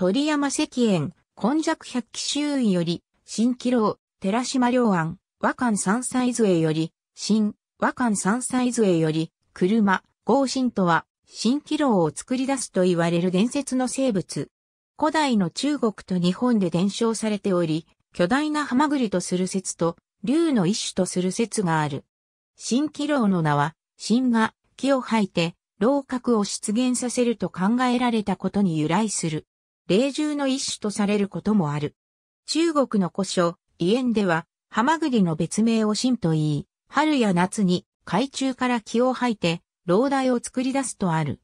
鳥山石燕、根弱百鬼周囲より、新気楼、寺島良安、和漢三歳杖より、新、和漢三歳杖より、車、合心とは、新気楼を作り出すと言われる伝説の生物。古代の中国と日本で伝承されており、巨大なハマグリとする説と、竜の一種とする説がある。新気楼の名は、新が木を吐いて、楼角を出現させると考えられたことに由来する。霊獣の一種とされることもある。中国の古書、異縁では、ハマグリの別名を真と言い、春や夏に海中から気を吐いて、老台を作り出すとある。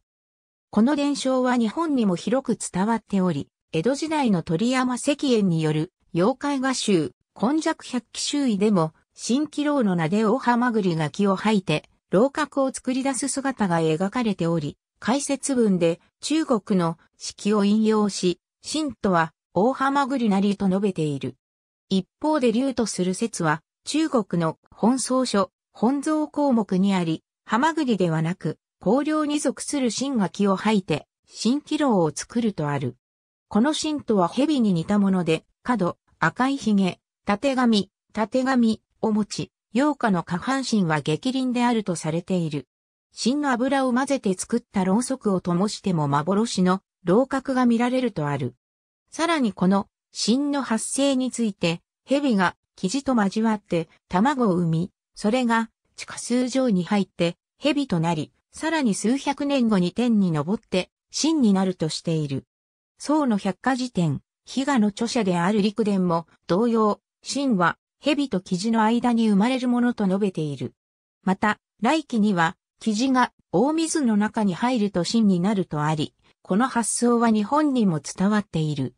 この伝承は日本にも広く伝わっており、江戸時代の鳥山石燕による妖怪画集、根弱百鬼周囲でも、新気楼の名で大ハマグリが気を吐いて、楼閣を作り出す姿が描かれており、解説文で中国の式を引用し、神とは、大ハマグリなりと述べている。一方で竜とする説は、中国の本草書、本草項目にあり、ハマグリではなく、香料に属する神が木を吐いて、神気楼を作るとある。この神とは蛇に似たもので、角、赤い髭、縦髪、縦髪を持ち、洋花の下半身は激鱗であるとされている。神の油を混ぜて作ったろうそくを灯しても幻の楼閣が見られるとある。さらにこの、芯の発生について、蛇が生地と交わって卵を産み、それが地下数上に入って蛇となり、さらに数百年後に天に昇って真になるとしている。宋の百科事典、比嘉の著者である陸伝も同様、真は蛇と生地の間に生まれるものと述べている。また、来期には、生地が大水の中に入ると真になるとあり、この発想は日本にも伝わっている。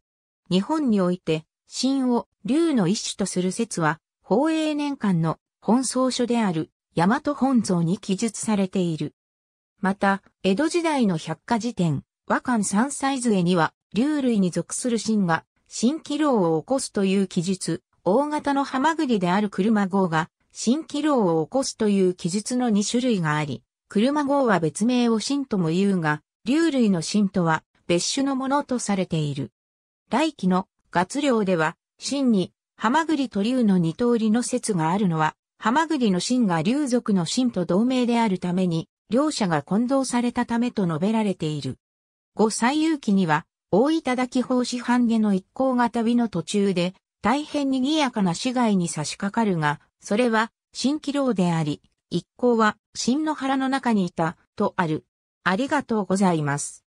日本において、神を竜の一種とする説は、宝永年間の本草書である、大和本草に記述されている。また、江戸時代の百科事典、和漢三歳図絵には、竜類に属する神が、神気楼を起こすという記述、大型のハマグリである車号が、神気楼を起こすという記述の2種類があり、車号は別名を神とも言うが、竜類の神とは別種のものとされている。来期の月量では、神に、ハマグリと竜の二通りの説があるのは、ハマグリの神が竜族の神と同盟であるために、両者が混同されたためと述べられている。五歳勇気には、大分き法師半下の一行が旅の途中で、大変賑やかな市街に差し掛かるが、それは、新気楼であり、一行は、神の原の中にいた、とある。ありがとうございます。